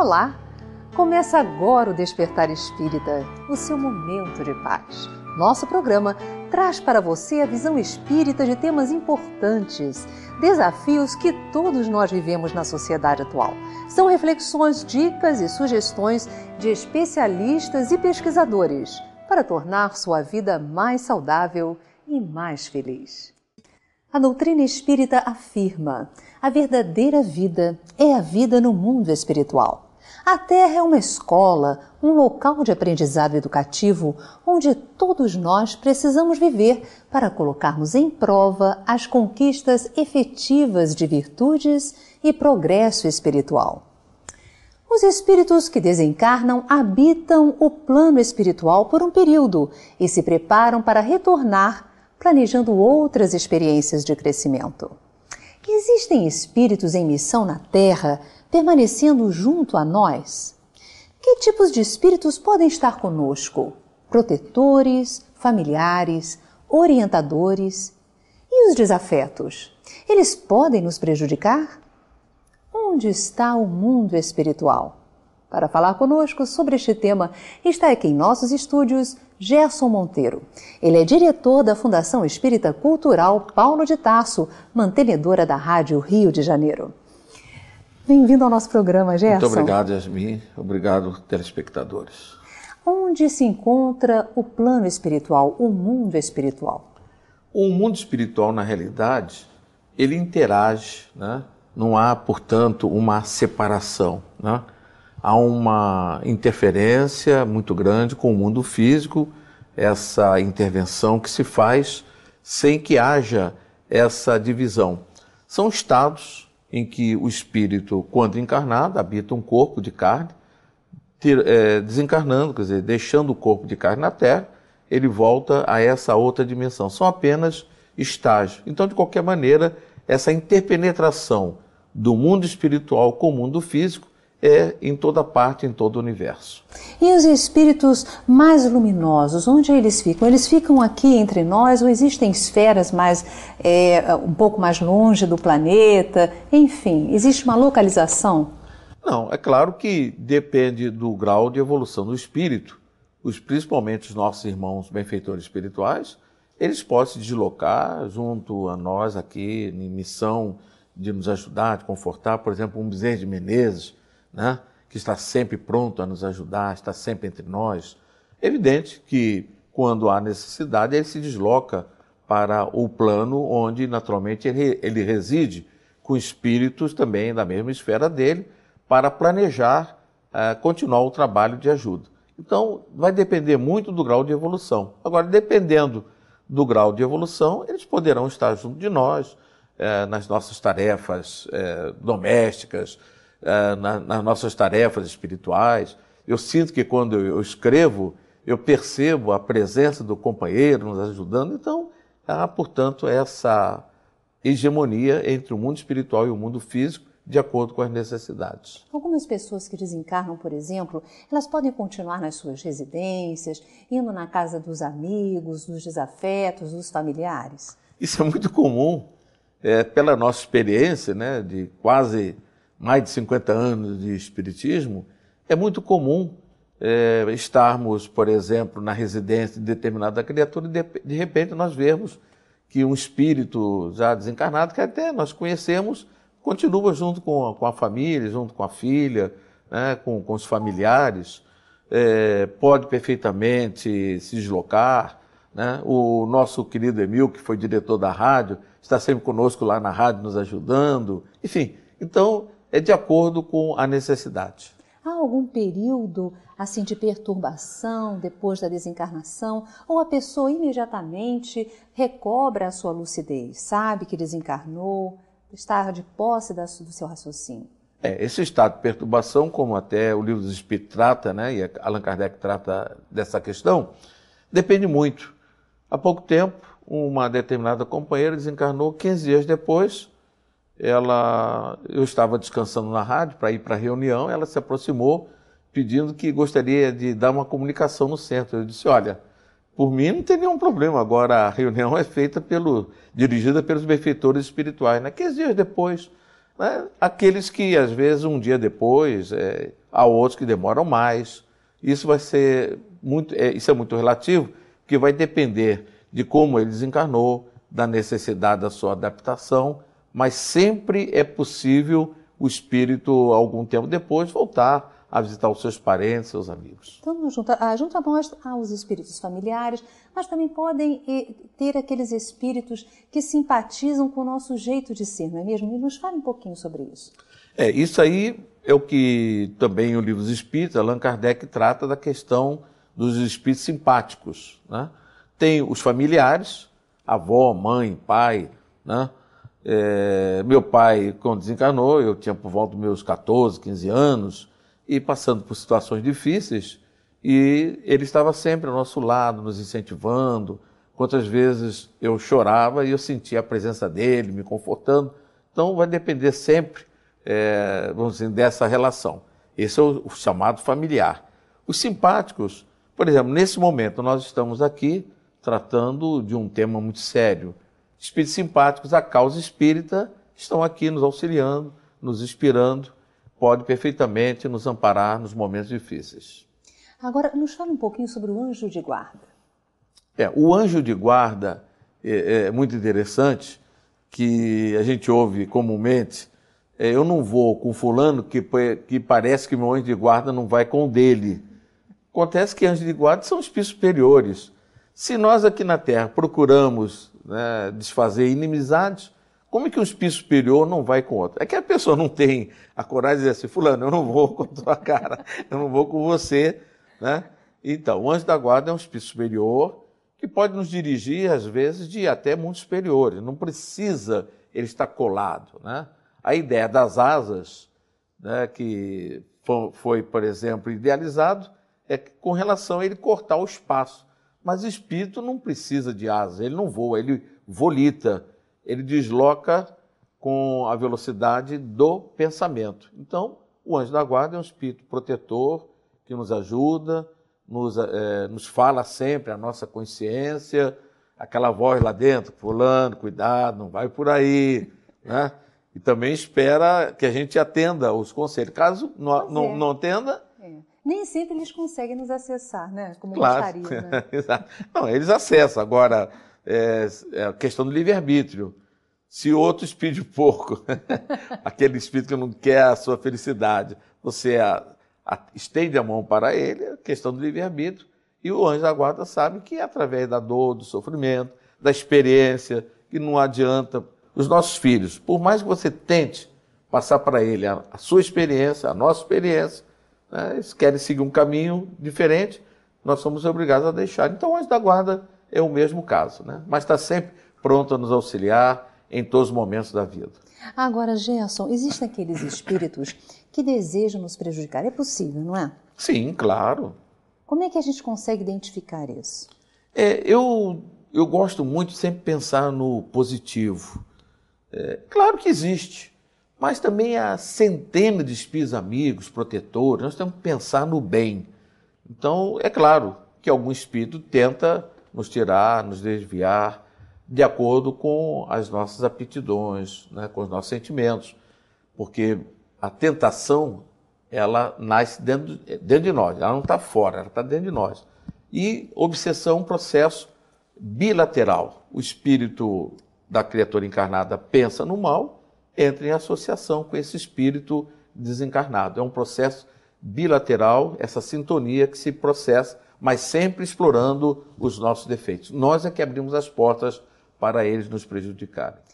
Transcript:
Olá! Começa agora o Despertar Espírita, o seu momento de paz. Nosso programa traz para você a visão espírita de temas importantes, desafios que todos nós vivemos na sociedade atual. São reflexões, dicas e sugestões de especialistas e pesquisadores para tornar sua vida mais saudável e mais feliz. A doutrina espírita afirma: a verdadeira vida é a vida no mundo espiritual. A Terra é uma escola, um local de aprendizado educativo onde todos nós precisamos viver para colocarmos em prova as conquistas efetivas de virtudes e progresso espiritual. Os espíritos que desencarnam habitam o plano espiritual por um período e se preparam para retornar, planejando outras experiências de crescimento. Existem espíritos em missão na Terra permanecendo junto a nós? Que tipos de espíritos podem estar conosco? Protetores, familiares, orientadores? E os desafetos? Eles podem nos prejudicar? Onde está o mundo espiritual? Para falar conosco sobre este tema, está aqui em nossos estúdios Gerson Monteiro. Ele é diretor da Fundação Espírita Cultural Paulo de Tarso, mantenedora da Rádio Rio de Janeiro. Bem-vindo ao nosso programa, Gerson. Muito obrigado, Yasmin. Obrigado, telespectadores. Onde se encontra o plano espiritual, o mundo espiritual? O mundo espiritual, na realidade, ele interage, né? não há, portanto, uma separação. Né? há uma interferência muito grande com o mundo físico, essa intervenção que se faz sem que haja essa divisão. São estados em que o espírito, quando encarnado, habita um corpo de carne, é, desencarnando, quer dizer, deixando o corpo de carne na Terra, ele volta a essa outra dimensão. São apenas estágios. Então, de qualquer maneira, essa interpenetração do mundo espiritual com o mundo físico é em toda parte, em todo o universo. E os espíritos mais luminosos, onde eles ficam? Eles ficam aqui entre nós ou existem esferas mais é, um pouco mais longe do planeta? Enfim, existe uma localização? Não, é claro que depende do grau de evolução do espírito. Os, principalmente os nossos irmãos benfeitores espirituais, eles podem se deslocar junto a nós aqui em missão de nos ajudar, de confortar. Por exemplo, um bezerro de Menezes, né? que está sempre pronto a nos ajudar, está sempre entre nós. Evidente que, quando há necessidade, ele se desloca para o plano onde, naturalmente, ele, reside, com espíritos também da mesma esfera dele, para planejar eh, continuar o trabalho de ajuda. Então, vai depender muito do grau de evolução. Agora, dependendo do grau de evolução, eles poderão estar junto de nós eh, nas nossas tarefas eh, domésticas, uh, na, nas nossas tarefas espirituais. Eu sinto que quando eu escrevo, eu percebo a presença do companheiro nos ajudando. Então, há, portanto, essa hegemonia entre o mundo espiritual e o mundo físico de acordo com as necessidades. Algumas pessoas que desencarnam, por exemplo, elas podem continuar nas suas residências, indo na casa dos amigos, dos desafetos, dos familiares? Isso é muito comum. É, pela nossa experiência, né, de quase mais de 50 anos de espiritismo, é muito comum é, estarmos, por exemplo, na residência de determinada criatura e de, de repente nós vemos que um espírito já desencarnado, que até nós conhecemos, continua junto com a, com a família, junto com a filha, né, com, com, os familiares, é, pode perfeitamente se deslocar. Né? O nosso querido Emil, que foi diretor da rádio, está sempre conosco lá na rádio nos ajudando. Enfim, então é de acordo com a necessidade. Há algum período assim de perturbação depois da desencarnação ou a pessoa imediatamente recobra a sua lucidez, sabe que desencarnou, está de posse do seu raciocínio? É, esse estado de perturbação, como até o livro dos Espíritos trata, né, e Allan Kardec trata dessa questão, depende muito. Há pouco tempo, uma determinada companheira desencarnou 15 dias depois ela, eu estava descansando na rádio para ir para a reunião, ela se aproximou pedindo que gostaria de dar uma comunicação no centro. Eu disse, olha, por mim não tem nenhum problema. Agora a reunião é feita pelo, dirigida pelos benfeitores espirituais. Naqueles né? dias depois, né? aqueles que às vezes um dia depois, é, há outros que demoram mais. Isso vai ser muito, é, isso é muito relativo, que vai depender de como ele desencarnou, da necessidade da sua adaptação mas sempre é possível o espírito, algum tempo depois, voltar a visitar os seus parentes, seus amigos. Então, junto a, junto a ah, nós há os espíritos familiares, mas também podem ter aqueles espíritos que simpatizam com o nosso jeito de ser, não é mesmo? E nos fale um pouquinho sobre isso. É, isso aí é o que também o livro dos Espíritos, Allan Kardec trata da questão dos espíritos simpáticos. Né? Tem os familiares, avó, mãe, pai, né? É, meu pai, quando desencarnou eu tinha por volta dos meus 14, 15 anos, e passando por situações difíceis, e ele estava sempre ao nosso lado, nos incentivando. Quantas vezes eu chorava e eu sentia a presença dele, me confortando. Então, vai depender sempre, é, vamos dizer, dessa relação. Esse é o, o chamado familiar. Os simpáticos, por exemplo, nesse momento nós estamos aqui tratando de um tema muito sério, espíritos simpáticos, a causa espírita, estão aqui nos auxiliando, nos inspirando, pode perfeitamente nos amparar nos momentos difíceis. Agora, nos fala um pouquinho sobre o anjo de guarda. É, o anjo de guarda é, é muito interessante, que a gente ouve comumente, é, eu não vou com fulano que, que parece que meu anjo de guarda não vai com o dele. Acontece que anjos de guarda são espíritos superiores, se nós aqui na Terra procuramos né, desfazer inimizades, como é que um espírito superior não vai com outro? É que a pessoa não tem a coragem de dizer assim, fulano, eu não vou com a tua cara, eu não vou com você, né? Então, o anjo da guarda é um espírito superior que pode nos dirigir, às vezes, de até muito superiores. Não precisa ele estar colado, né? A ideia das asas, né, que foi, por exemplo, idealizado, é com relação a ele cortar o espaço. Mas espírito não precisa de asas, ele não voa, ele volita, ele desloca com a velocidade do pensamento. Então, o anjo da guarda é um espírito protetor que nos ajuda, nos, é, nos fala sempre a nossa consciência, aquela voz lá dentro, fulano, cuidado, não vai por aí, né? E também espera que a gente atenda os conselhos. Caso não, não, é. não atenda, nem sempre eles conseguem nos acessar, né? Como claro. gostaria, né? Exato. Não, eles acessam. Agora, é, é a questão do livre-arbítrio. Se outro espírito pouco, aquele espírito que não quer a sua felicidade, você a, a, estende a mão para ele, é questão do livre-arbítrio. E o anjo da guarda sabe que é através da dor, do sofrimento, da experiência, que não adianta. Os nossos filhos, por mais que você tente passar para ele a, a sua experiência, a nossa experiência, né, eles querem seguir um caminho diferente, nós somos obrigados a deixar. Então, o anjo da guarda é o mesmo caso, né? mas está sempre pronto a nos auxiliar em todos os momentos da vida. Agora, Gerson, existem aqueles espíritos que desejam nos prejudicar. É possível, não é? Sim, claro. Como é que a gente consegue identificar isso? É, eu, eu gosto muito sempre pensar no positivo. É, claro que existe mas também há centenas de espíritos amigos, protetores, nós temos que pensar no bem. Então, é claro que algum espírito tenta nos tirar, nos desviar, de acordo com as nossas aptidões, né, com os nossos sentimentos, porque a tentação, ela nasce dentro, eh, dentro de nós, ela não está fora, ela está dentro de nós. E obsessão é um processo bilateral. O espírito da criatura encarnada pensa no mal, entra em associação com esse espírito desencarnado. É um processo bilateral, essa sintonia que se processa, mas sempre explorando os nossos defeitos. Nós é que abrimos as portas para eles nos prejudicarem.